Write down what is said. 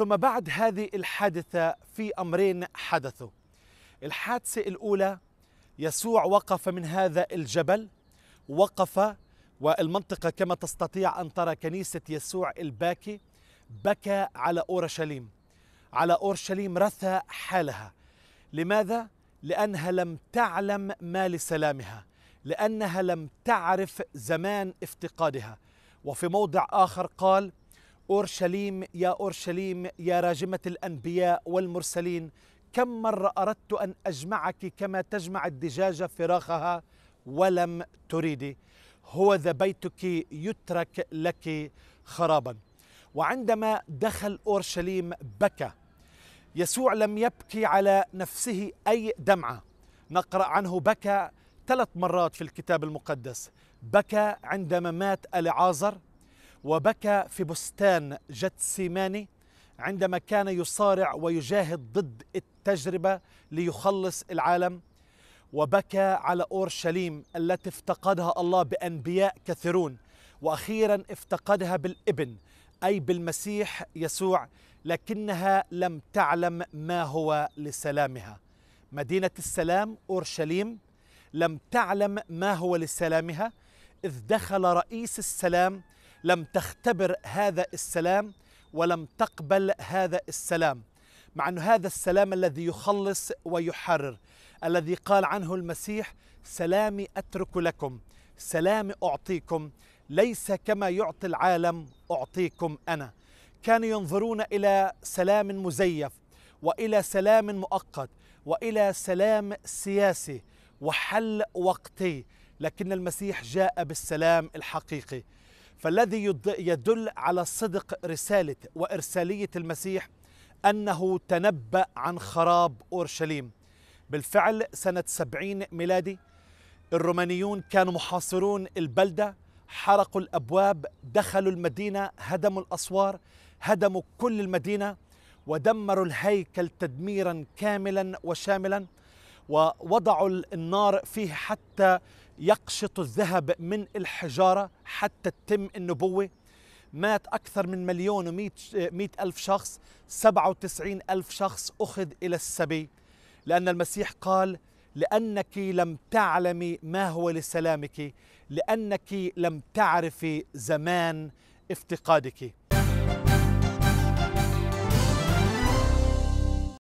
ثم بعد هذه الحادثة في أمرين حدثوا الحادثة الأولى يسوع وقف من هذا الجبل وقف والمنطقة كما تستطيع أن ترى كنيسة يسوع الباكي بكى على أورشليم على أورشليم رثى حالها لماذا؟ لأنها لم تعلم ما لسلامها لأنها لم تعرف زمان افتقادها وفي موضع آخر قال أورشليم يا أورشليم يا راجمة الأنبياء والمرسلين كم مرة أردت أن أجمعك كما تجمع الدجاجة فراخها ولم تريدي هو ذا بيتك يترك لك خرابا وعندما دخل أورشليم بكى يسوع لم يبكي على نفسه أي دمعة نقرأ عنه بكى ثلاث مرات في الكتاب المقدس بكى عندما مات ألعازر وبكى في بستان جتسيماني عندما كان يصارع ويجاهد ضد التجربة ليخلص العالم وبكى على أورشليم التي افتقدها الله بأنبياء كثيرون وأخيرا افتقدها بالابن أي بالمسيح يسوع لكنها لم تعلم ما هو لسلامها مدينة السلام أورشليم لم تعلم ما هو لسلامها إذ دخل رئيس السلام لم تختبر هذا السلام ولم تقبل هذا السلام مع أن هذا السلام الذي يخلص ويحرر الذي قال عنه المسيح سلامي أترك لكم سلامي أعطيكم ليس كما يعطي العالم أعطيكم أنا كانوا ينظرون إلى سلام مزيف وإلى سلام مؤقت وإلى سلام سياسي وحل وقتي لكن المسيح جاء بالسلام الحقيقي فالذي يدل على صدق رسالة وإرسالية المسيح أنه تنبأ عن خراب أورشليم بالفعل سنة سبعين ميلادي الرومانيون كانوا محاصرون البلدة حرقوا الأبواب دخلوا المدينة هدموا الأسوار هدموا كل المدينة ودمروا الهيكل تدميرا كاملا وشاملا ووضعوا النار فيه حتى يقشط الذهب من الحجارة حتى تتم النبوة مات أكثر من مليون ومئة ألف شخص سبعة وتسعين ألف شخص أخذ إلى السبي لأن المسيح قال لأنك لم تعلمي ما هو لسلامك لأنك لم تعرفي زمان افتقادك